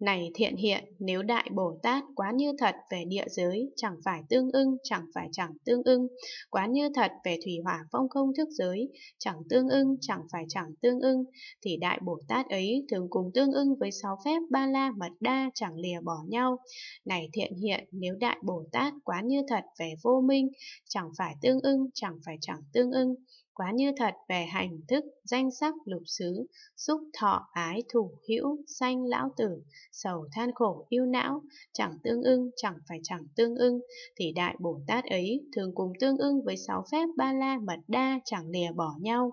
Này thiện hiện, nếu Đại Bồ Tát quá như thật về địa giới, chẳng phải tương ưng, chẳng phải chẳng tương ưng, quá như thật về thủy hỏa phong không thức giới, chẳng tương ưng, chẳng phải chẳng tương ưng, thì Đại Bồ Tát ấy thường cùng tương ưng với sáu phép ba la mật đa chẳng lìa bỏ nhau. Này thiện hiện, nếu Đại Bồ Tát quá như thật về vô minh, chẳng phải tương ưng, chẳng phải chẳng tương ưng, quá như thật về hành thức, danh sắc lục xứ, xúc thọ ái thủ hữu, sanh lão tử, sầu than khổ yêu não, chẳng tương ưng, chẳng phải chẳng tương ưng, thì Đại Bồ Tát ấy thường cùng tương ưng với sáu phép ba la mật đa chẳng lìa bỏ nhau.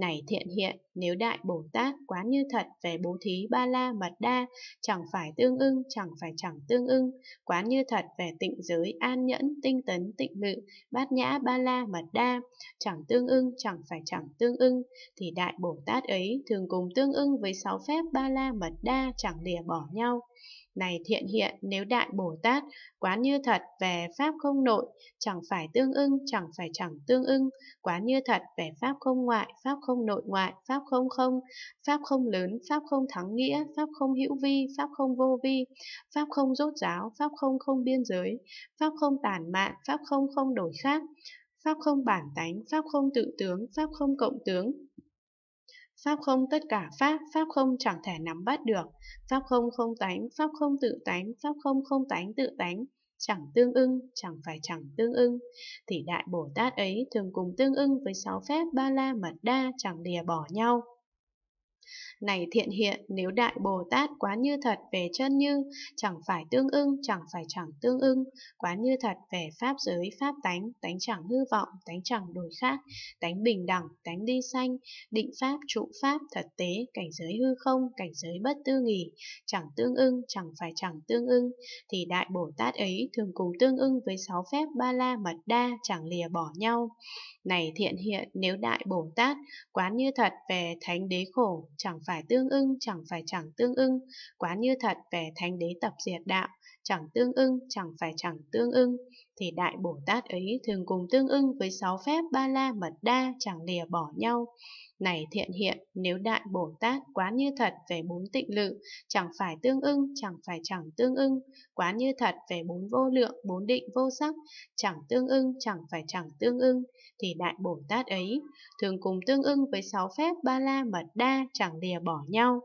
Này thiện hiện, nếu Đại Bồ Tát quán như thật về bố thí ba la mật đa, chẳng phải tương ưng, chẳng phải chẳng tương ưng, quán như thật về tịnh giới, an nhẫn, tinh tấn, tịnh lự, bát nhã ba la mật đa, chẳng tương ưng, chẳng phải chẳng tương ưng, thì Đại Bồ Tát ấy thường cùng tương ưng với sáu phép ba la mật đa chẳng lìa bỏ nhau. Này thiện hiện nếu đại Bồ Tát quán như thật về pháp không nội, chẳng phải tương ưng, chẳng phải chẳng tương ưng, quán như thật về pháp không ngoại, pháp không nội ngoại, pháp không không, pháp không lớn, pháp không thắng nghĩa, pháp không hữu vi, pháp không vô vi, pháp không rốt ráo pháp không không biên giới, pháp không tàn mạn, pháp không không đổi khác, pháp không bản tánh, pháp không tự tướng, pháp không cộng tướng, Pháp không tất cả Pháp, Pháp không chẳng thể nắm bắt được. Pháp không không tánh, Pháp không tự tánh, Pháp không không tánh tự tánh, chẳng tương ưng, chẳng phải chẳng tương ưng. Thì Đại Bồ Tát ấy thường cùng tương ưng với sáu phép ba la mật đa chẳng lìa bỏ nhau. Này thiện hiện, nếu đại Bồ Tát quán như thật về chân như, chẳng phải tương ưng, chẳng phải chẳng tương ưng, quán như thật về pháp giới, pháp tánh, tánh chẳng hư vọng, tánh chẳng đổi khác, tánh bình đẳng, tánh đi sanh, định pháp, trụ pháp, thật tế, cảnh giới hư không, cảnh giới bất tư nghỉ, chẳng tương ưng, chẳng phải chẳng tương ưng, thì đại Bồ Tát ấy thường cùng tương ưng với sáu phép ba la mật đa chẳng lìa bỏ nhau. Này thiện hiện, nếu đại Bồ Tát, quán như thật về thánh đế khổ, chẳng phải tương ưng chẳng phải chẳng tương ưng, quá như thật về thánh đế tập diệt đạo, chẳng tương ưng, chẳng phải chẳng tương ưng, thì Đại Bồ Tát ấy thường cùng tương ưng với sáu phép ba la mật đa chẳng lìa bỏ nhau. Này thiện hiện, nếu Đại Bồ Tát quán như thật về bốn tịnh lự, chẳng phải tương ưng, chẳng phải chẳng tương ưng, quán như thật về bốn vô lượng, bốn định vô sắc, chẳng tương ưng, chẳng phải chẳng tương ưng, thì Đại Bồ Tát ấy thường cùng tương ưng với sáu phép ba la mật đa chẳng lìa bỏ nhau.